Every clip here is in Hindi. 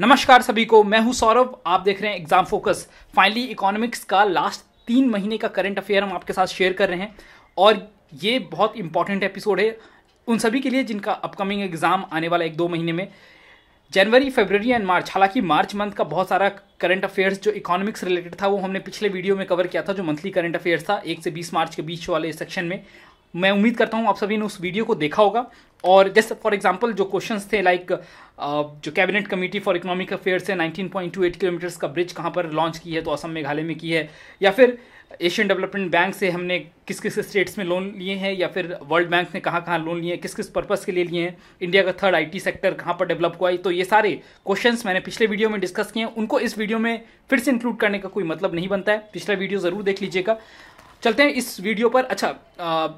नमस्कार सभी को मैं हूं सौरभ आप देख रहे हैं एग्जाम फोकस फाइनली इकोनॉमिक्स का लास्ट तीन महीने का करंट अफेयर हम आपके साथ शेयर कर रहे हैं और ये बहुत इंपॉर्टेंट एपिसोड है उन सभी के लिए जिनका अपकमिंग एग्जाम आने वाला एक दो महीने में जनवरी फरवरी एंड मार्च हालांकि मार्च मंथ का बहुत सारा करंट अफेयर्स जो इकोनॉमिक्स रिलेटेड था वो हमने पिछले वीडियो में कवर किया था जो मंथली करंट अफेयर्स था एक से बीस मार्च के बीच वाले सेक्शन में मैं उम्मीद करता हूँ आप सभी ने उस वीडियो को देखा होगा और जैसे फॉर एग्जाम्पल जो क्वेश्चंस थे लाइक uh, जो cabinet committee for economic affairs है 19.28 किलोमीटर्स का ब्रिज कहाँ पर लॉन्च की है तो असम मेघालय में की है या फिर एशियन डेवलपमेंट बैंक से हमने किस किस स्टेट्स में लोन लिए हैं या फिर वर्ल्ड बैंक ने कहाँ कहाँ लोन लिए हैं किस किस पर्पज़ के लिए लिए हैं इंडिया का थर्ड आईटी सेक्टर कहाँ पर डेवलप हुआ है तो ये सारे क्वेश्चंस मैंने पिछले वीडियो में डिस्कस किए हैं उनको इस वीडियो में फिर से इंक्लूड करने का कोई मतलब नहीं बनता है पिछला वीडियो ज़रूर देख लीजिएगा चलते हैं इस वीडियो पर अच्छा uh,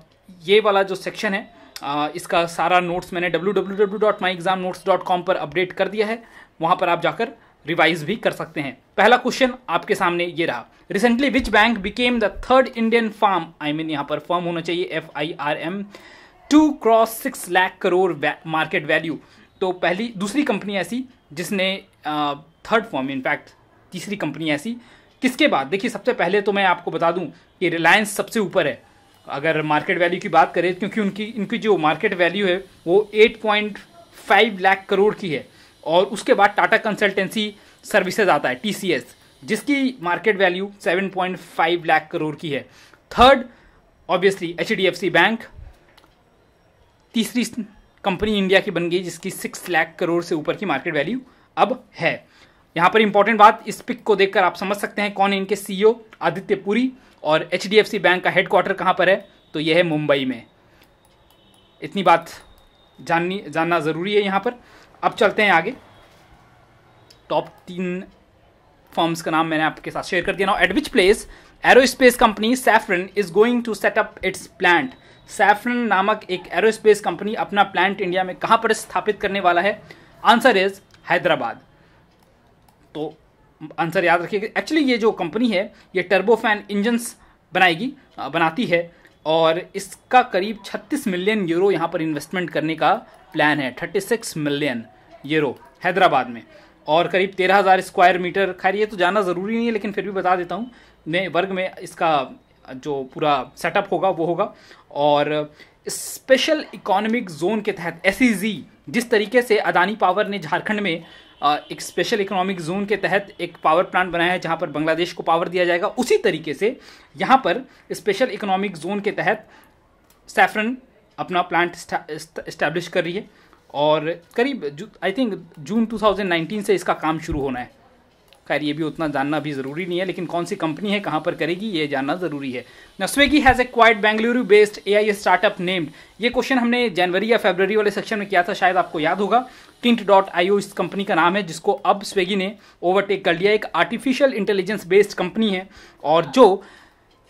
ये वाला जो सेक्शन है आ, इसका सारा नोट्स मैंने www.myexamnotes.com पर अपडेट कर दिया है वहाँ पर आप जाकर रिवाइज भी कर सकते हैं पहला क्वेश्चन आपके सामने ये रहा recently which bank became the third Indian farm I mean यहाँ पर फर्म होना चाहिए F I R M to cross six lakh crore market value तो पहली दूसरी कंपनी ऐसी जिसने थर्ड फॉर्म इनफैक्ट तीसरी कंपनी ऐसी किसके बाद देखिए सबसे पहले तो मैं आपको बता दूं कि रिलायंस सबसे ऊपर है अगर मार्केट वैल्यू की बात करें क्योंकि उनकी इनकी जो मार्केट वैल्यू है वो 8.5 लाख करोड़ की है और उसके बाद टाटा कंसल्टेंसी सर्विसेज आता है टी जिसकी मार्केट वैल्यू 7.5 लाख करोड़ की है थर्ड ऑब्वियसली एच बैंक तीसरी कंपनी इंडिया की बन गई जिसकी सिक्स लाख करोड़ से ऊपर की मार्केट वैल्यू अब है यहाँ पर इंपॉर्टेंट बात इस पिक को देखकर आप समझ सकते हैं कौन है इनके सीईओ e आदित्य पुरी और एच बैंक का हेडक्वार्टर कहाँ पर है तो यह है मुंबई में इतनी बात जाननी जानना ज़रूरी है यहाँ पर अब चलते हैं आगे टॉप तीन फॉर्म्स का नाम मैंने आपके साथ शेयर कर दिया ना at which place aerospace company Safran is going to set up its plant Safran नामक एक एरोस्पेस कंपनी अपना प्लांट इंडिया में कहाँ पर स्थापित करने वाला है आंसर इज हैदराबाद तो आंसर याद रखिएगा एक्चुअली ये जो कंपनी है ये टर्बोफैन इंजन्स बनाएगी बनाती है और इसका करीब 36 मिलियन यूरो यहाँ पर इन्वेस्टमेंट करने का प्लान है 36 मिलियन यूरो हैदराबाद में और करीब 13,000 स्क्वायर मीटर खैर ये तो जाना ज़रूरी नहीं है लेकिन फिर भी बता देता हूँ मैं वर्ग में इसका जो पूरा सेटअप होगा वो होगा और स्पेशल इकोनॉमिक जोन के तहत एस e जिस तरीके से अदानी पावर ने झारखंड में एक स्पेशल इकोनॉमिक जोन के तहत एक पावर प्लांट बनाया है जहाँ पर बांग्लादेश को पावर दिया जाएगा उसी तरीके से यहाँ पर स्पेशल इकोनॉमिक जोन के तहत सैफरन अपना प्लांट इस्टेब्लिश कर रही है और करीब आई थिंक जून 2019 से इसका काम शुरू होना है खैर ये भी उतना जानना भी ज़रूरी नहीं है लेकिन कौन सी कंपनी है कहाँ पर करेगी ये जानना ज़रूरी है नस्वेगी Swiggy has quite Bengaluru based a startup named ये क्वेश्चन हमने जनवरी या फेब्रवरी वाले सेक्शन में किया था शायद आपको याद होगा किंट डॉट आई इस कंपनी का नाम है जिसको अब स्वेगी ने ओवरटेक कर लिया एक आर्टिफिशियल इंटेलिजेंस बेस्ड कंपनी है और जो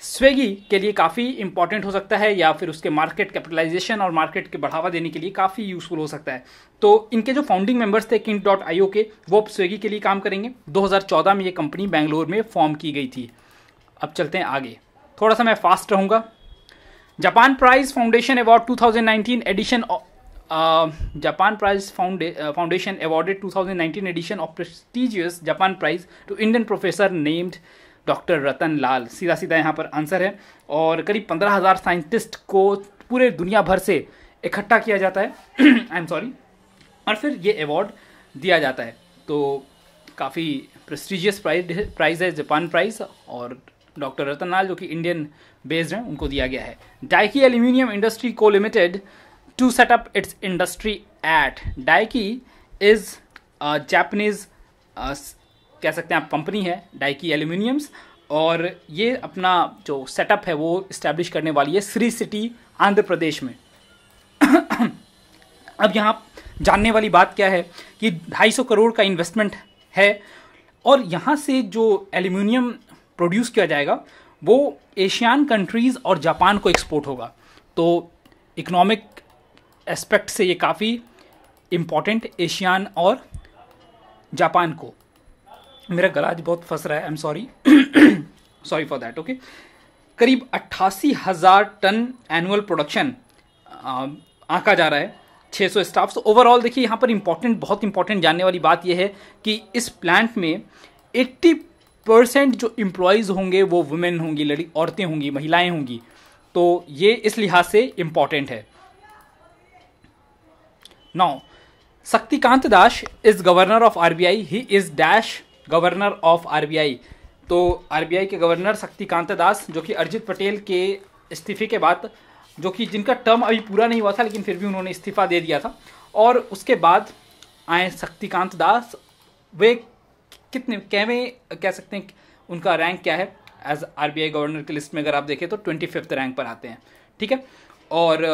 स्वेगी के लिए काफ़ी इंपॉर्टेंट हो सकता है या फिर उसके मार्केट कैपिटलाइजेशन और मार्केट के बढ़ावा देने के लिए काफ़ी यूजफुल हो सकता है तो इनके जो फाउंडिंग मेंबर्स थे किंग डॉट आई के वो स्वेगी के लिए काम करेंगे 2014 में ये कंपनी बेंगलोर में फॉर्म की गई थी अब चलते हैं आगे थोड़ा सा मैं फास्ट रहूँगा Japan prize foundation award to edition Japan prize foundation awarded to edition of prestigious Japan prize to Indian professor named doctor Ratan Lal सीधा सीधा यहाँ पर आंसर है और करीब पंद्रह हज़ार साइंटिस्ट को पूरे दुनिया भर से इकट्ठा किया जाता है आई एम सॉरी और फिर ये अवार्ड दिया जाता है तो काफ़ी प्रेस्टिजियस प्राइज प्राइज़ है जापान प्राइज़ और डॉक्टर रतन लाल जो कि इंडियन बेस्ड हैं उनको दिया गया है डाइकी एल्यूमिनियम इंडस्ट्री को limited to set up its industry at Daiki is Japanese कह सकते हैं आप कंपनी है डाइकी एल्यूमिनियम्स और ये अपना जो सेटअप है वो इस्टेब्लिश करने वाली है श्री सिटी आंध्र प्रदेश में अब यहाँ जानने वाली बात क्या है कि 250 करोड़ का इन्वेस्टमेंट है और यहाँ से जो एल्यूमिनियम प्रोड्यूस किया जाएगा वो एशियान कंट्रीज़ और जापान को एक्सपोर्ट होगा तो इकोनॉमिक एस्पेक्ट से ये काफ़ी इम्पॉर्टेंट एशियान और जापान को मेरा गला आज बहुत फंस रहा है I am sorry sorry for that okay करीब अट्ठासी हज़ार टन एनुअल प्रोडक्शन आका जा रहा है 600 स्टाफ तो ओवरऑल देखिए यहाँ पर इंपॉर्टेंट बहुत इंपॉर्टेंट जानने वाली बात यह है कि इस प्लांट में 80 परसेंट जो इम्प्लॉयज़ होंगे वो वुमेन होंगी लड़ी औरतें होंगी महिलाएं होंगी तो ये इस लिहाज से इम्पॉर्टेंट है नौ Shaktikanta Das is governor of RBI he is dash governor of RBI तो आरबीआई के गवर्नर शक्तिकांत दास जो कि अरिजित पटेल के इस्तीफे के बाद जो कि जिनका टर्म अभी पूरा नहीं हुआ था लेकिन फिर भी उन्होंने इस्तीफा दे दिया था और उसके बाद आए शक्तिकांत दास वे कितने कैवें कह सकते हैं उनका रैंक क्या है एज आर गवर्नर की लिस्ट में अगर आप देखें तो ट्वेंटी फिफ्थ रैंक पर आते हैं ठीक है और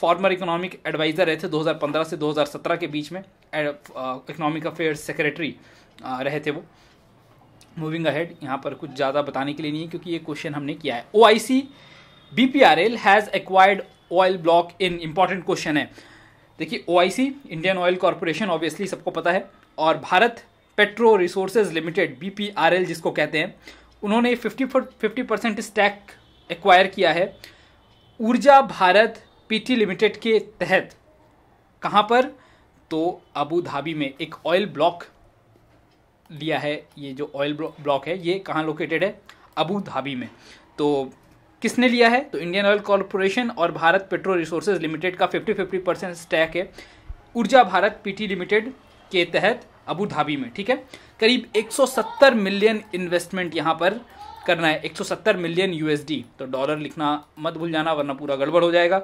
फॉर्मर इकोनॉमिक एडवाइज़र रहे थे 2015 से 2017 के बीच में इकोनॉमिक अफेयर्स सेक्रेटरी रहे थे वो मूविंग अहेड यहाँ पर कुछ ज़्यादा बताने के लिए नहीं है क्योंकि ये क्वेश्चन हमने किया है O I C B P R L has acquired oil block in important question है देखिए O I C Indian Oil Corporation obviously सबको पता है और Bharat petro resources limited B P R L जिसको कहते हैं उन्होंने fifty fifty percent stake acquire किया है ऊर्जा भारत पी टी लिमिटेड के तहत कहाँ पर तो अबू धाबी में एक ऑयल ब्लॉक लिया है ये जो ऑयल ब्लॉक है ये कहाँ लोकेटेड है अबू धाबी में तो किसने लिया है तो इंडियन ऑयल कॉरपोरेशन और भारत पेट्रोल रिसोर्सेज लिमिटेड का 50 50 परसेंट स्टैक है ऊर्जा भारत पीटी लिमिटेड के तहत अबू धाबी में ठीक है करीब 170 मिलियन इन्वेस्टमेंट यहाँ पर करना है 170 मिलियन यूएसडी तो डॉलर लिखना मत भूल जाना वरना पूरा गड़बड़ हो जाएगा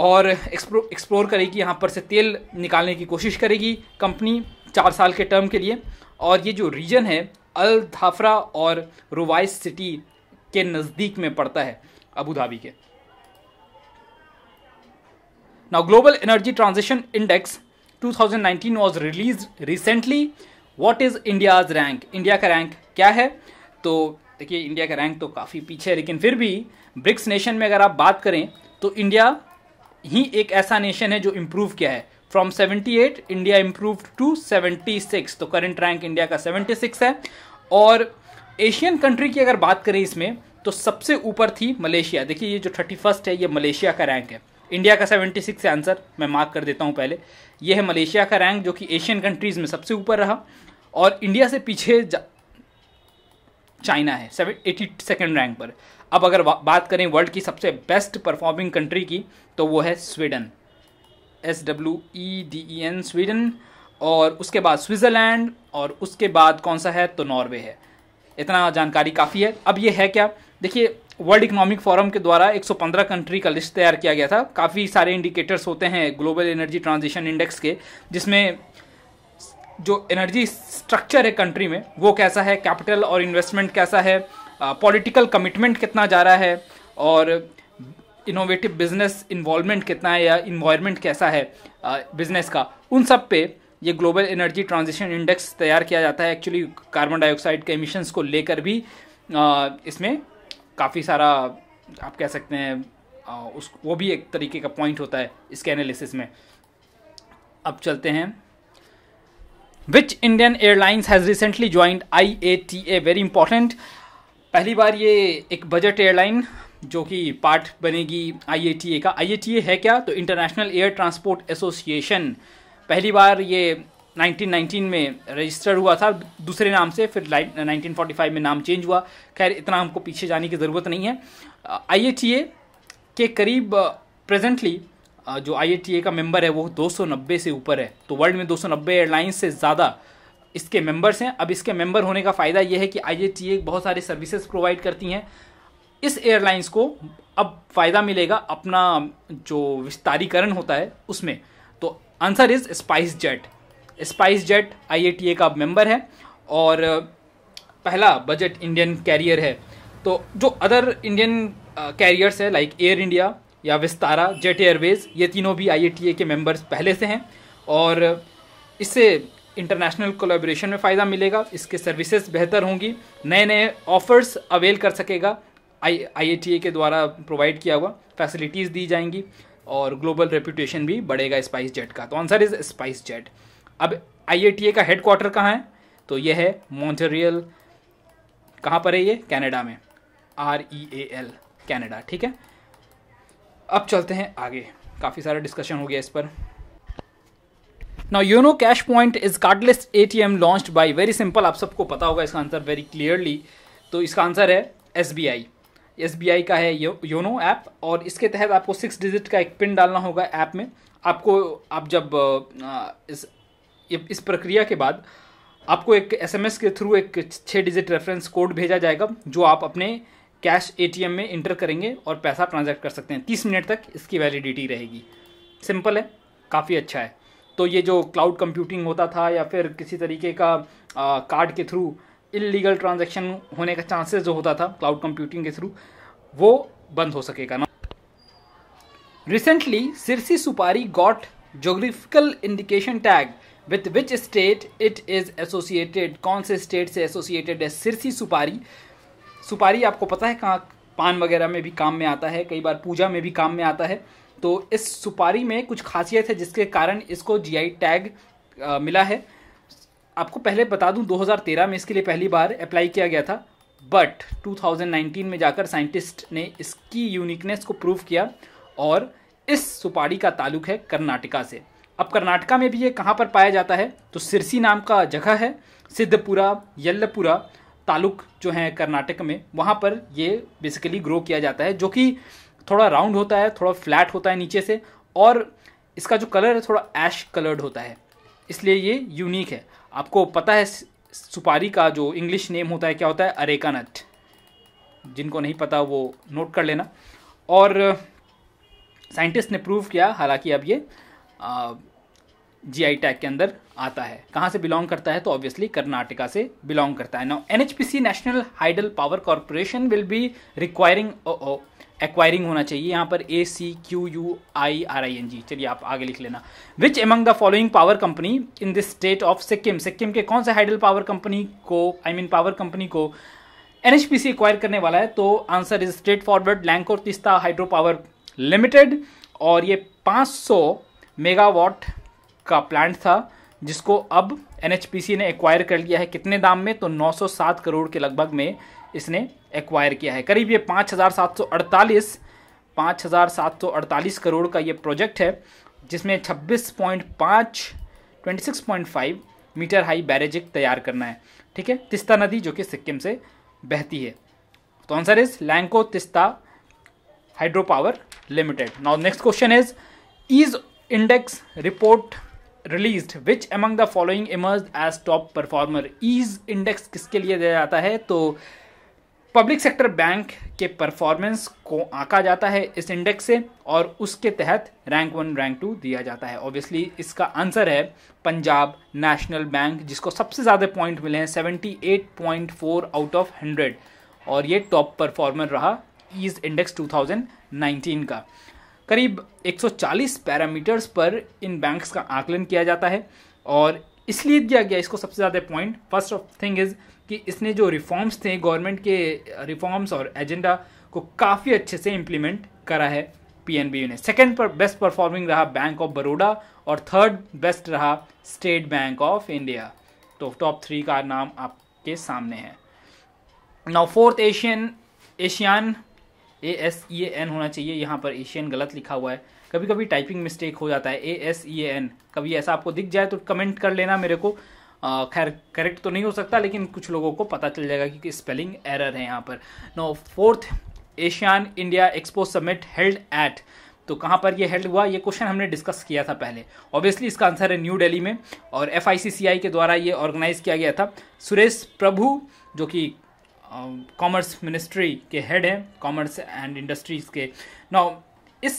और एक्सप्लो एक्सप्लोर करेगी यहाँ पर से तेल निकालने की कोशिश करेगी कंपनी चार साल के टर्म के लिए और ये जो रीजन है अल धाफरा और रुवाइस सिटी के नज़दीक में पड़ता है अबू धाबी के now global energy transition index 2019 was release recently what is India's rank India का रैंक क्या है तो देखिए इंडिया का रैंक तो काफ़ी पीछे है लेकिन फिर भी ब्रिक्स नेशन में अगर आप बात करें तो इंडिया ही एक ऐसा नेशन है जो इम्प्रूव किया है फ्रॉम 78 इंडिया इम्प्रूव टू 76 तो करंट रैंक इंडिया का 76 है और एशियन कंट्री की अगर बात करें इसमें तो सबसे ऊपर थी मलेशिया देखिए ये जो थर्टी फर्स्ट है ये मलेशिया का रैंक है इंडिया का 76 है आंसर मैं मार्क कर देता हूँ पहले ये है मलेशिया का रैंक जो कि एशियन कंट्रीज़ में सबसे ऊपर रहा और इंडिया से पीछे चाइना है सेवन एटी सेकेंड रैंक पर अब अगर बात करें वर्ल्ड की सबसे बेस्ट परफॉर्मिंग कंट्री की तो वो है Sweden S W E D E N Sweden और उसके बाद स्विट्ज़रलैंड और उसके बाद कौन सा है तो नॉर्वे है इतना जानकारी काफ़ी है अब ये है क्या देखिए वर्ल्ड इकोनॉमिक फोरम के द्वारा 115 कंट्री का लिस्ट तैयार किया गया था काफ़ी सारे इंडिकेटर्स होते हैं ग्लोबल एनर्जी ट्रांजिशन इंडेक्स के जिसमें जो एनर्जी स्ट्रक्चर है कंट्री में वो कैसा है कैपिटल और इन्वेस्टमेंट कैसा है पॉलिटिकल कमिटमेंट कितना जा रहा है और इनोवेटिव बिजनेस इन्वॉलमेंट कितना है या इन्वायरमेंट कैसा है बिजनेस uh, का उन सब पे ये ग्लोबल एनर्जी ट्रांजिशन इंडेक्स तैयार किया जाता है एक्चुअली कार्बन डाइऑक्साइड के एमिशंस को लेकर भी आ, uh, इसमें काफ़ी सारा आप कह सकते हैं आ, uh, उस वो भी एक तरीके का पॉइंट होता है इसके एनालिसिस में अब चलते हैं which Indian airlines has recently joined I A T A very important पहली बार ये एक बजट एयरलाइन जो कि पार्ट बनेगी आईएटीए का आईएटीए है क्या तो इंटरनेशनल एयर ट्रांसपोर्ट एसोसिएशन पहली बार ये 1919 में रजिस्टर्ड हुआ था दूसरे नाम से फिर 1945 में नाम चेंज हुआ खैर इतना हमको पीछे जाने की ज़रूरत नहीं है आईएटीए के करीब प्रेजेंटली जो आईएटीए का मेंबर है वो 290 से ऊपर है तो वर्ल्ड में 290 एयरलाइंस से ज़्यादा इसके मेंबर्स हैं अब इसके मेंबर होने का फ़ायदा यह है कि आई बहुत सारी सर्विसेज प्रोवाइड करती हैं इस एयरलाइंस को अब फ़ायदा मिलेगा अपना जो विस्तारीकरण होता है उसमें तो answer is SpiceJet SpiceJet I का मेंबर है और पहला बजट इंडियन कैरियर है तो जो अदर इंडियन कैरियर्स है लाइक एयर इंडिया या विस्तारा जेट एयरवेज ये तीनों भी आई के मेंबर्स पहले से हैं और इससे इंटरनेशनल कोलेब्रेशन में फ़ायदा मिलेगा इसके सर्विसेज बेहतर होंगी नए नए ऑफर्स अवेल कर सकेगा आई आई के द्वारा प्रोवाइड किया हुआ फैसिलिटीज़ दी जाएंगी और ग्लोबल रेपूटेशन भी बढ़ेगा स्पाइस जेट का तो आंसर इज़ स्पाइस जेट अब आई का हेड क्वार्टर कहाँ है तो यह है मॉन्टरियल कहाँ पर है ये कनाडा में R E A L Canada ठीक है अब चलते हैं आगे काफ़ी सारा डिस्कशन हो गया इस पर now YONO cash point is cardless A T M launch by very simple आप सबको पता होगा इसका आंसर वेरी क्लियरली तो इसका आंसर है एस बी आई एस का है यो, योनो ऐप और इसके तहत आपको सिक्स डिजिट का एक पिन डालना होगा ऐप में आपको आप जब इस इस प्रक्रिया के बाद आपको एक एसएमएस के थ्रू एक छः डिजिट रेफरेंस कोड भेजा जाएगा जो आप अपने कैश एटीएम में इंटर करेंगे और पैसा ट्रांजैक्ट कर सकते हैं तीस मिनट तक इसकी वैलिडिटी रहेगी सिंपल है काफ़ी अच्छा है तो ये जो क्लाउड कंप्यूटिंग होता था या फिर किसी तरीके का कार्ड के थ्रू इलीगल ट्रांजेक्शन होने का चांसेस जो होता था क्लाउड कंप्यूटिंग के थ्रू वो बंद हो सकेगा ना recently Sirsi supari got geographical indication tag with which state it is associated कौन से स्टेट से एसोसिएटेड है सिरसी सुपारी सुपारी आपको पता है कहाँ पान वगैरह में भी काम में आता है कई बार पूजा में भी काम में आता है तो इस सुपारी में कुछ खासियत है जिसके कारण इसको जीआई टैग आ, मिला है आपको पहले बता दूं 2013 में इसके लिए पहली बार अप्लाई किया गया था बट 2019 में जाकर साइंटिस्ट ने इसकी यूनिकनेस को प्रूव किया और इस सुपारी का ताल्लुक है कर्नाटका से अब कर्नाटका में भी ये कहाँ पर पाया जाता है तो सिरसी नाम का जगह है सिद्धपुरा यल्लपुरा ताल्लुक जो है कर्नाटक में वहाँ पर ये बेसिकली ग्रो किया जाता है जो कि थोड़ा राउंड होता है थोड़ा फ्लैट होता है नीचे से और इसका जो कलर है थोड़ा ऐश कलर्ड होता है इसलिए ये यूनिक है आपको पता है सुपारी का जो इंग्लिश नेम होता है क्या होता है अरेका नट जिनको नहीं पता वो नोट कर लेना और साइंटिस्ट ने प्रूव किया हालांकि अब ये जी आई टैग के अंदर आता है कहाँ से बिलोंग करता है तो ऑब्वियसली कर्नाटका से बिलोंग करता है now N H P C national hydel power corporation will be requiring acquiring होना चाहिए यहाँ पर A C Q U I R I N G चलिए आप आगे लिख लेना which among the following power company in this state of Sikkim Sikkim के कौन से हाइडल पावर कंपनी को आई मीन पावर कंपनी को N H P C acquire करने वाला है तो answer is straight straightforward Lanco Teesta hydro power limited और ये 500 मेगावाट का प्लांट था जिसको अब एन ने एक्वायर कर लिया है कितने दाम में तो 907 करोड़ के लगभग में इसने एक्वायर किया है करीब ये पाँच हज़ार सात सौ अड़तालीस पाँच हज़ार सात सौ अड़तालीस करोड़ का ये प्रोजेक्ट है जिसमें छब्बीस पॉइंट पाँच twenty six point five metre high barrage तैयार करना है ठीक है तिस्ता नदी जो कि सिक्किम से बहती है तो answer is Lanco Teesta hydro power limited now next question is is index report release which among the following emerge as top performer EASE index किसके लिए दिया जाता है तो पब्लिक सेक्टर बैंक के परफॉर्मेंस को आंका जाता है इस इंडेक्स से और उसके तहत रैंक वन रैंक टू दिया जाता है ऑब्वियसली इसका आंसर है पंजाब नेशनल बैंक जिसको सबसे ज़्यादा पॉइंट मिले हैं seventy eight point four out of hundred और ये टॉप परफॉर्मर रहा ईज इंडेक्स नाइनटीन का करीब चालीस पैरामीटर्स पर इन बैंक्स का आकलन किया जाता है और इसलिए दिया गया इसको सबसे ज़्यादा point first of thing is कि इसने जो रिफॉर्म्स थे गवर्नमेंट के रिफॉर्म्स और एजेंडा को काफ़ी अच्छे से इम्प्लीमेंट करा है पीएनबी ने सेकेंड पर बेस्ट परफॉर्मिंग रहा बैंक ऑफ बड़ोडा और थर्ड बेस्ट रहा स्टेट बैंक ऑफ इंडिया तो टॉप थ्री का नाम आपके सामने है now fourth Asian ASEAN A S E N होना चाहिए यहाँ पर एशियन गलत लिखा हुआ है कभी कभी टाइपिंग मिस्टेक हो जाता है ए एस ई एन कभी ऐसा आपको दिख जाए तो कमेंट कर लेना मेरे को खैर करेक्ट तो नहीं हो सकता लेकिन कुछ लोगों को पता चल जाएगा कि स्पेलिंग एरर है यहाँ पर no fourth ASEAN India expo summit held at तो कहाँ पर ये हेल्ड हुआ ये क्वेश्चन हमने डिस्कस किया था पहले ऑब्वियसली इसका आंसर है न्यू दिल्ली में और एफ के द्वारा ये ऑर्गेनाइज किया गया था सुरेश प्रभु जो कि कॉमर्स मिनिस्ट्री के हेड हैं कॉमर्स एंड इंडस्ट्रीज के नौ इस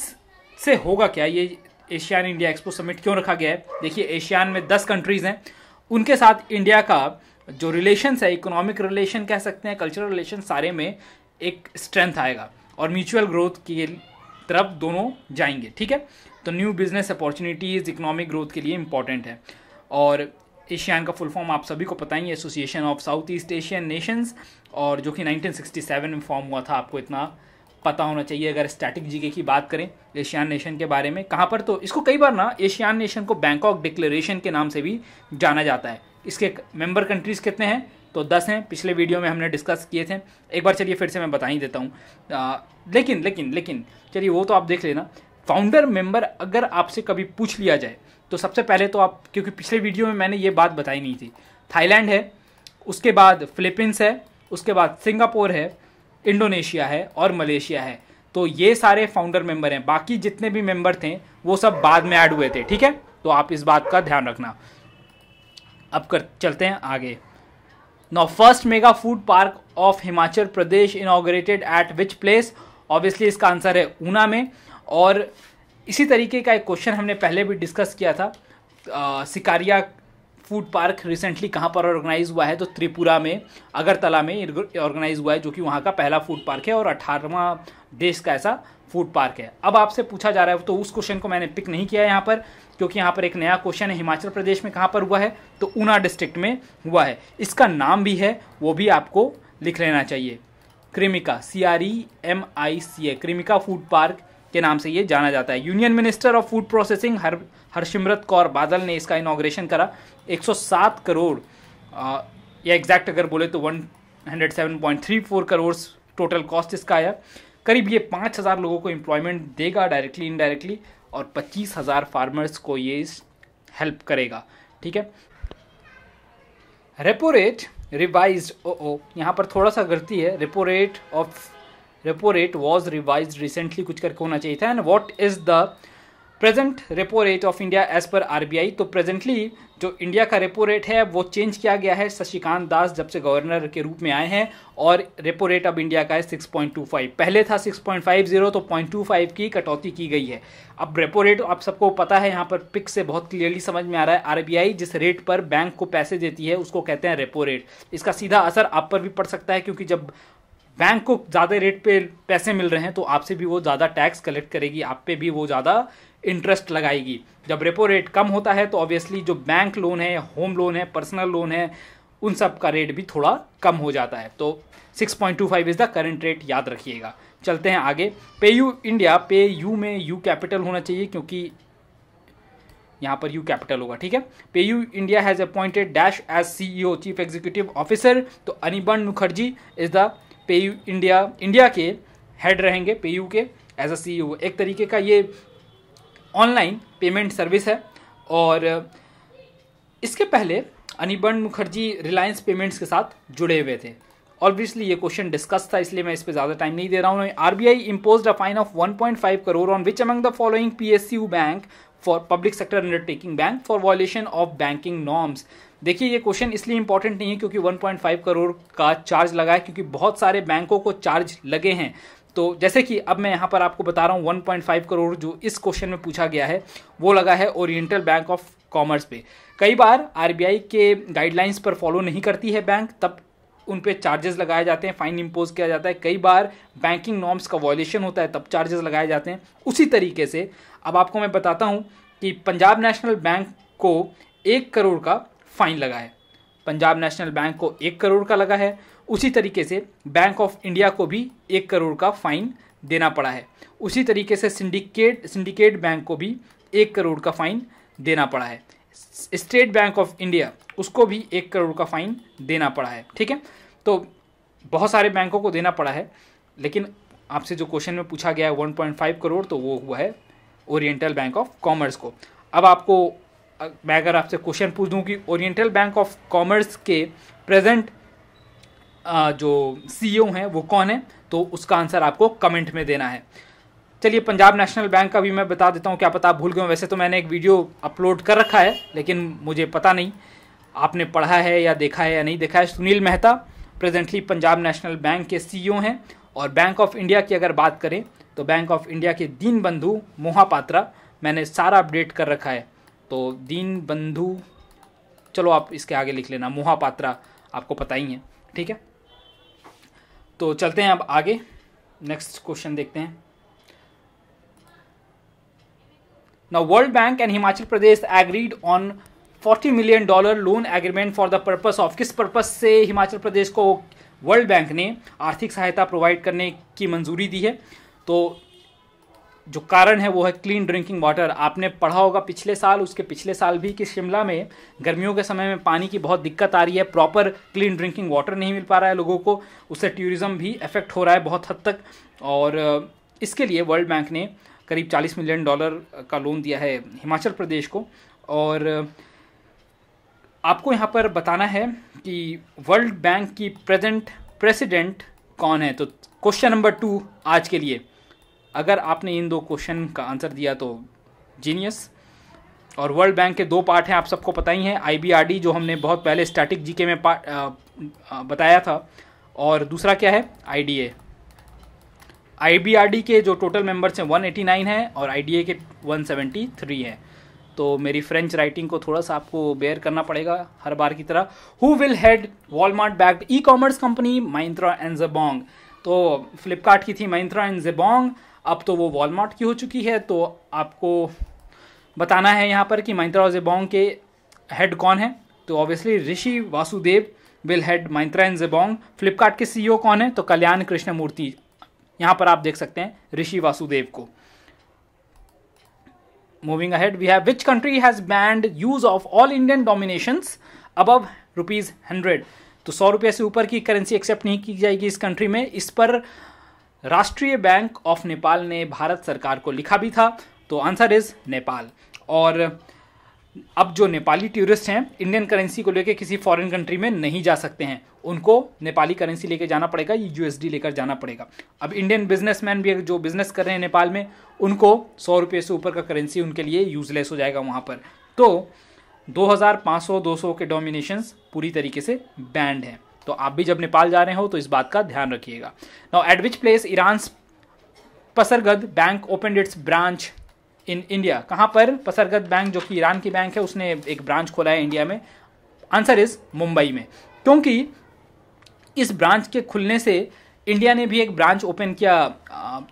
से होगा क्या ये एशियान इंडिया एक्सपो समिट क्यों रखा गया है देखिए एशियान में दस कंट्रीज़ हैं उनके साथ इंडिया का जो रिलेशंस है इकोनॉमिक रिलेशन कह सकते हैं कल्चरल रिलेशन सारे में एक स्ट्रेंथ आएगा और म्यूचुअल ग्रोथ की तरफ दोनों जाएंगे ठीक है तो new business opportunities economic growth के लिए इम्पॉर्टेंट है और एशियान का फुल फॉर्म आप सभी को पता ही association of South East Asian nations और जो कि 1967 में फॉर्म हुआ था आपको इतना पता होना चाहिए अगर स्टैटिक जीके की बात करें एशियान नेशन के बारे में कहाँ पर तो इसको कई बार ना एशियान नेशन को बैंकॉक डिक्लेरेशन के नाम से भी जाना जाता है इसके मेंबर कंट्रीज़ कितने हैं तो दस हैं पिछले वीडियो में हमने डिस्कस किए थे एक बार चलिए फिर से मैं बता ही देता हूँ लेकिन लेकिन लेकिन चलिए वो तो आप देख लेना फाउंडर मेंबर अगर आपसे कभी पूछ लिया जाए तो सबसे पहले तो आप क्योंकि पिछले वीडियो में मैंने ये बात बताई नहीं थी थाईलैंड है उसके बाद फिलीपींस है उसके बाद सिंगापुर है इंडोनेशिया है और मलेशिया है तो ये सारे फाउंडर मेंबर हैं बाकी जितने भी मेंबर थे वो सब बाद में ऐड हुए थे ठीक है तो आप इस बात का ध्यान रखना अब कर चलते हैं आगे no first mega food park of Himachal Pradesh inaugurated at which place obviously इसका आंसर है ऊना में और इसी तरीके का एक क्वेश्चन हमने पहले भी डिस्कस किया था आ, सिकारिया फूड पार्क रिसेंटली कहाँ पर ऑर्गेनाइज हुआ है तो त्रिपुरा में अगरतला में ऑर्गेनाइज हुआ है जो कि वहाँ का पहला फूड पार्क है और अठारहवा देश का ऐसा फूड पार्क है अब आपसे पूछा जा रहा है तो उस क्वेश्चन को मैंने पिक नहीं किया यहाँ पर क्योंकि यहाँ पर एक नया क्वेश्चन है हिमाचल प्रदेश में कहाँ पर हुआ है तो ऊना डिस्ट्रिक्ट में हुआ है इसका नाम भी है वो भी आपको लिख लेना चाहिए Cremica C R E e M I C A Cremica food park के नाम से ये जाना जाता है union minister of food processing हर हरसिमरत कौर बादल ने इसका इनाग्रेशन करा 107 करोड़ या एग्जैक्ट अगर बोले तो 107.34 करोड़ टोटल कॉस्ट इसका आया करीब ये पाँच हज़ार लोगों को एम्प्लॉयमेंट देगा डायरेक्टली इनडायरेक्टली और पच्चीस हज़ार फार्मर्स को ये हेल्प करेगा ठीक है repo rate revise O O यहाँ पर थोड़ा सा गलती है repo rate of repo rate was revise recently कुछ करके होना चाहिए था and what is the present repo rate of India as per RBI तो प्रेजेंटली जो इंडिया का रेपो रेट है वो चेंज किया गया है शशिकांत दास जब से गवर्नर के रूप में आए हैं और रेपो रेट अब इंडिया का है 6.25 पहले था 6.50 तो 0.25 की कटौती की गई है अब रेपो रेट आप सबको पता है यहाँ पर पिक से बहुत क्लियरली समझ में आ रहा है आरबीआई जिस रेट पर बैंक को पैसे देती है उसको कहते हैं रेपो रेट इसका सीधा असर आप पर भी पड़ सकता है क्योंकि जब बैंक को ज़्यादा रेट पे पैसे मिल रहे हैं तो आपसे भी वो ज़्यादा टैक्स कलेक्ट करेगी आप पे भी वो ज़्यादा इंटरेस्ट लगाएगी जब रेपो रेट कम होता है तो ऑब्वियसली जो बैंक लोन है होम लोन है पर्सनल लोन है उन सब का रेट भी थोड़ा कम हो जाता है तो 6.25 इज़ द करेंट रेट याद रखिएगा चलते हैं आगे PayU India PayU में यू कैपिटल होना चाहिए क्योंकि यहाँ पर यू कैपिटल होगा ठीक है PayU India has appointed dash as CEO chief executive officer तो Anirban Mukherjee is the PayU India India के हेड रहेंगे पेयू के एज अ सी एक तरीके का ये ऑनलाइन पेमेंट सर्विस है और इसके पहले अनिबन मुखर्जी रिलायंस पेमेंट्स के साथ जुड़े हुए थे ऑब्वियसली ये क्वेश्चन डिस्कस था इसलिए मैं इस पर ज़्यादा टाइम नहीं दे रहा हूँ R B I impose a fine of 1.5 crore on which among the following P S U bank for public sector undertaking bank for violation of banking norms देखिए ये क्वेश्चन इसलिए इंपॉर्टेंट नहीं है क्योंकि 1.5 करोड़ का चार्ज लगा है क्योंकि बहुत सारे बैंकों को चार्ज लगे हैं तो जैसे कि अब मैं यहाँ पर आपको बता रहा हूँ 1.5 करोड़ जो इस क्वेश्चन में पूछा गया है वो लगा है ओरिएंटल बैंक ऑफ कॉमर्स पे कई बार आर के गाइडलाइंस पर फॉलो नहीं करती है बैंक तब उन पर चार्जेस लगाए जाते हैं फाइन इम्पोज किया जाता है कई बार बैंकिंग नॉर्म्स का वॉयलेशन होता है तब चार्जेस लगाए जाते हैं उसी तरीके से अब आपको मैं बताता हूँ कि पंजाब नेशनल बैंक को एक करोड़ का फाइन लगा है पंजाब नेशनल बैंक को एक करोड़ का लगा है उसी तरीके से बैंक ऑफ इंडिया को भी एक करोड़ का फाइन देना पड़ा है उसी तरीके से सिंडिकेट सिंडिकेट बैंक को भी एक करोड़ का फाइन देना पड़ा है स्टेट बैंक ऑफ इंडिया उसको भी एक करोड़ का फाइन देना पड़ा है ठीक है तो बहुत सारे बैंकों को देना पड़ा है लेकिन आपसे जो क्वेश्चन में पूछा गया है वन करोड़ तो वो हुआ है ओरिएंटल बैंक ऑफ कॉमर्स को अब आपको मैं अगर आपसे क्वेश्चन पूछ दूं कि ओरिएंटल बैंक ऑफ कॉमर्स के प्रेजेंट जो सीईओ e हैं वो कौन है तो उसका आंसर आपको कमेंट में देना है चलिए पंजाब नेशनल बैंक का भी मैं बता देता हूँ क्या पता आप भूल गए वैसे तो मैंने एक वीडियो अपलोड कर रखा है लेकिन मुझे पता नहीं आपने पढ़ा है या देखा है या नहीं देखा है Sunil Mehta presently Punjab national bank के सी e हैं और बैंक ऑफ इंडिया की अगर बात करें तो बैंक ऑफ इंडिया के दीन बंधु मोहापात्रा मैंने सारा अपडेट कर रखा है तो दीन बंधु चलो आप इसके आगे लिख लेना मोहापात्रा आपको पता ही है ठीक है तो चलते हैं अब आगे नेक्स्ट क्वेश्चन देखते हैं Now, world bank and Himachal Pradesh agreed on 40 million dollar loan agreement for the purpose of किस पर्पस से हिमाचल प्रदेश को वर्ल्ड बैंक ने आर्थिक सहायता प्रोवाइड करने की मंजूरी दी है तो जो कारण है वो है क्लीन ड्रिंकिंग वाटर आपने पढ़ा होगा पिछले साल उसके पिछले साल भी कि शिमला में गर्मियों के समय में पानी की बहुत दिक्कत आ रही है प्रॉपर क्लीन ड्रिंकिंग वाटर नहीं मिल पा रहा है लोगों को उससे टूरिज़्म भी इफ़ेक्ट हो रहा है बहुत हद तक और इसके लिए वर्ल्ड बैंक ने करीब 40 मिलियन डॉलर का लोन दिया है हिमाचल प्रदेश को और आपको यहाँ पर बताना है कि वर्ल्ड बैंक की प्रेजेंट प्रेसिडेंट कौन है तो क्वेश्चन नंबर टू आज के लिए अगर आपने इन दो क्वेश्चन का आंसर दिया तो जीनियस और वर्ल्ड बैंक के दो पार्ट हैं आप सबको पता ही हैं आईबीआरडी जो हमने बहुत पहले स्टैटिक जीके में पार्ट आ, आ, बताया था और दूसरा क्या है आईडीए आईबीआरडी के जो टोटल मेंबर्स हैं 189 हैं और आईडीए के 173 हैं तो मेरी फ्रेंच राइटिंग को थोड़ा सा आपको बेयर करना पड़ेगा हर बार की तरह who will head Walmart bagged e commerce company Myntra and Jabong तो फ्लिपकार्ट की थी माइंत्रा एंड जेबोंग अब तो वो वॉलमार्ट की हो चुकी है तो आपको बताना है यहाँ पर कि माइंत्रा और जेबोंग के हेड कौन है तो obviously Rishi Vasudev will head Myntra and Jabong Flipkart के सीईओ e कौन है तो कल्याण कृष्णमूर्ति यहाँ पर आप देख सकते हैं ऋषि वासुदेव को moving ahead we have which country has banned use of all Indian denominations above rupees hundred तो सौ रुपये से ऊपर की करेंसी एक्सेप्ट नहीं की जाएगी इस कंट्री में इस पर राष्ट्रीय बैंक ऑफ नेपाल ने भारत सरकार को लिखा भी था तो आंसर इज नेपाल और अब जो नेपाली टूरिस्ट हैं इंडियन करेंसी को लेकर किसी फॉरेन कंट्री में नहीं जा सकते हैं उनको नेपाली करेंसी लेकर जाना पड़ेगा या यूएसडी लेकर जाना पड़ेगा अब इंडियन बिजनेसमैन भी जो बिजनेस कर रहे हैं नेपाल में उनको सौ रुपये से ऊपर का करेंसी उनके लिए यूजलेस हो जाएगा वहाँ पर तो 2500 200 के डोमिनेशंस पूरी तरीके से बैंड हैं तो आप भी जब नेपाल जा रहे हो तो इस बात का ध्यान रखिएगा now at which place Iran Pasargad bank open its branch in India कहाँ पर पसरगद बैंक जो कि ईरान की बैंक है उसने एक ब्रांच खोला है इंडिया में आंसर इज मुंबई में क्योंकि इस ब्रांच के खुलने से इंडिया ने भी एक ब्रांच ओपन किया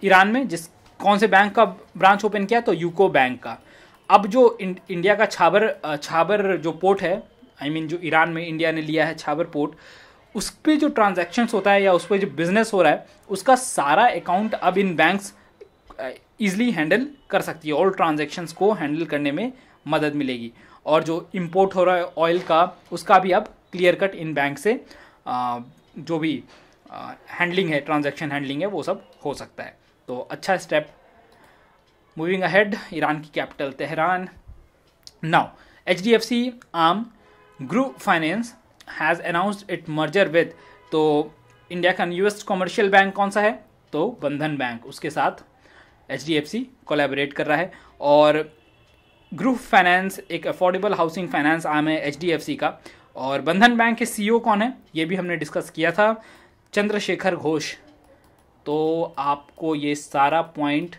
ईरान में जिस कौन से बैंक का ब्रांच ओपन किया तो यूको बैंक का अब जो इंडिया का छाबर छाबर जो पोर्ट है आई I मीन mean, जो ईरान में इंडिया ने लिया है छाबर पोर्ट उस पर जो ट्रांजेक्शन होता है या उस पर जो बिज़नेस हो रहा है उसका सारा अकाउंट अब इन बैंक्स ईजिली हैंडल कर सकती है ऑल ट्रांजेक्शन्स को हैंडल करने में मदद मिलेगी और जो इम्पोर्ट हो रहा है ऑयल का उसका भी अब क्लियर कट इन बैंक से आ, जो भी हैंडलिंग है ट्रांजेक्शन हैंडलिंग है वो सब हो सकता है तो अच्छा स्टेप मूविंग अहेड ईरान की capital Tehran now H D F C arm group finance has announced it merger with तो इंडिया का न्यूएस्ट कॉमर्शियल बैंक कौन सा है तो बंधन बैंक उसके साथ H D F C collaborate कर रहा है और ग्रुप फाइनेंस एक अफोर्डेबल हाउसिंग फाइनेंस आम है एच डी एफ सी का और बंधन बैंक के सी ओ e कौन है ये भी हमने डिस्कस किया था चंद्रशेखर घोष तो आपको ये सारा पॉइंट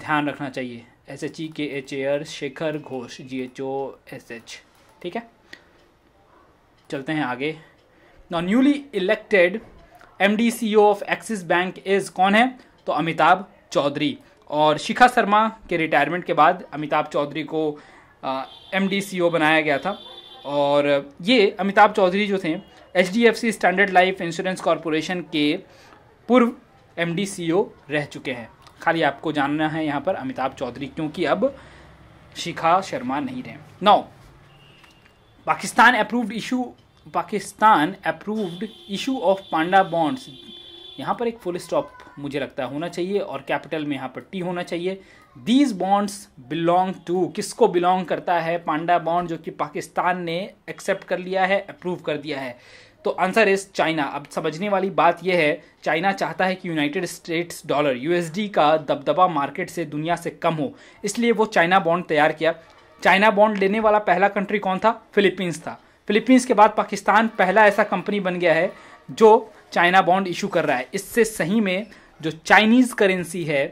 ध्यान रखना चाहिए S H E K A chair Shekhar Ghosh G H O S H ठीक है चलते हैं आगे ना newly elected M D CEO of Axis bank is कौन है तो अमिताभ चौधरी और शिखा शर्मा के रिटायरमेंट के बाद अमिताभ चौधरी को एम डी सी ओ बनाया गया था और ये अमिताभ चौधरी जो थे H D F C standard life insurance corporation के पूर्व एम डी सी ओ रह चुके हैं खाली आपको जानना है यहाँ पर अमिताभ चौधरी क्योंकि अब शिखा शर्मा नहीं रहे now Pakistan approved issue Pakistan approved issue of panda bonds यहाँ पर एक फुल स्टॉप मुझे लगता है होना चाहिए और कैपिटल में यहाँ पर टी होना चाहिए दीज बॉन्ड्स बिलोंग टू किसको बिलोंग करता है पांडा बॉन्ड जो कि पाकिस्तान ने एक्सेप्ट कर लिया है अप्रूव कर दिया है तो आंसर इज चाइना अब समझने वाली बात यह है चाइना चाहता है कि यूनाइटेड स्टेट्स डॉलर यूएसडी का दबदबा मार्केट से दुनिया से कम हो इसलिए वो चाइना बॉन्ड तैयार किया चाइना बॉन्ड लेने वाला पहला कंट्री कौन था फिलीपींस था फिलीपींस के बाद पाकिस्तान पहला ऐसा कंपनी बन गया है जो चाइना बॉन्ड इशू कर रहा है इससे सही में जो चाइनीज़ करेंसी है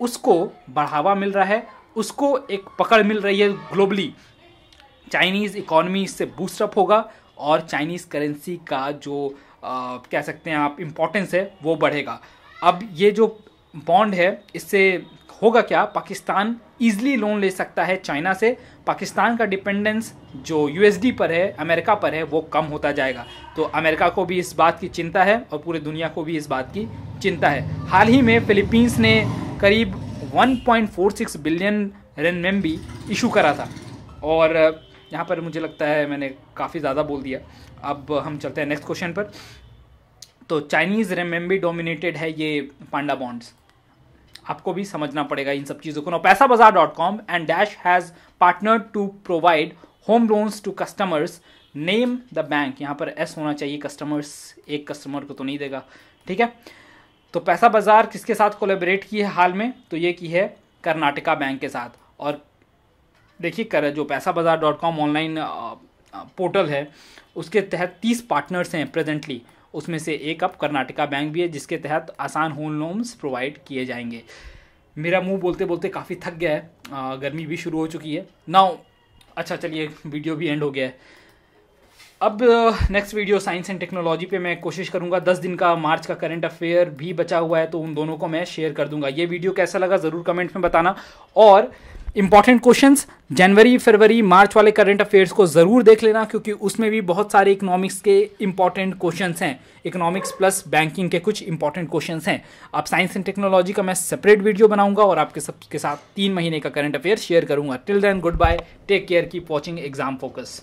उसको बढ़ावा मिल रहा है उसको एक पकड़ मिल रही है ग्लोबली चाइनीज़ इकोनॉमी इससे बूस्टअप होगा और चाइनीज़ करेंसी का जो आ, कह सकते हैं आप इम्पोर्टेंस है वो बढ़ेगा अब ये जो बॉन्ड है इससे होगा क्या पाकिस्तान ईजिली लोन ले सकता है चाइना से पाकिस्तान का डिपेंडेंस जो यूएसडी पर है अमेरिका पर है वो कम होता जाएगा तो अमेरिका को भी इस बात की चिंता है और पूरी दुनिया को भी इस बात की चिंता है हाल ही में फिलीपींस ने करीब 1.46 बिलियन भी इशू करा था और यहाँ पर मुझे लगता है मैंने काफ़ी ज़्यादा बोल दिया अब हम चलते हैं नेक्स्ट क्वेश्चन पर तो चाइनीज़ रेमेम्बी डोमिनेटेड है ये पांडा बॉन्ड्स आपको भी समझना पड़ेगा इन सब चीज़ों को now Paisa Bazaar dot com and dash has partner to provide home loans to customers name the bank यहां पर एस होना चाहिए कस्टमर्स एक कस्टमर को तो नहीं देगा ठीक है तो पैसा बाजार किसके साथ कोलेबरेट की है हाल में तो ये की है कर्नाटका बैंक के साथ और देखिए कर जो पैसा Bazaar dot com online portal है उसके तहत तीस पार्टनर्स हैं प्रेजेंटली उसमें से एक अब कर्नाटका बैंक भी है जिसके तहत आसान होम लोन्स प्रोवाइड किए जाएंगे मेरा मुंह बोलते बोलते काफ़ी थक गया है गर्मी भी शुरू हो चुकी है नाउ अच्छा चलिए वीडियो भी एंड हो गया है अब next video science and technology पे मैं कोशिश करूंगा दस दिन का मार्च का करंट अफेयर भी बचा हुआ है तो उन दोनों को मैं शेयर कर दूंगा ये वीडियो कैसा लगा ज़रूर कमेंट में बताना और इंपॉर्टेंट क्वेश्चन जनवरी फरवरी मार्च वाले करंट अफेयर्स को ज़रूर देख लेना क्योंकि उसमें भी बहुत सारे इकोनॉमिक्स के इंपॉर्टेंट क्वेश्चन हैं इकोनॉमिक्स प्लस बैंकिंग के कुछ इंपॉर्टेंट क्वेश्चन हैं आप साइंस एंड टेक्नोलॉजी का मैं सेपरेट वीडियो बनाऊंगा और आपके सबके साथ तीन महीने का करंट अफेयर शेयर करूंगा till then good bye take care keep watching exam focus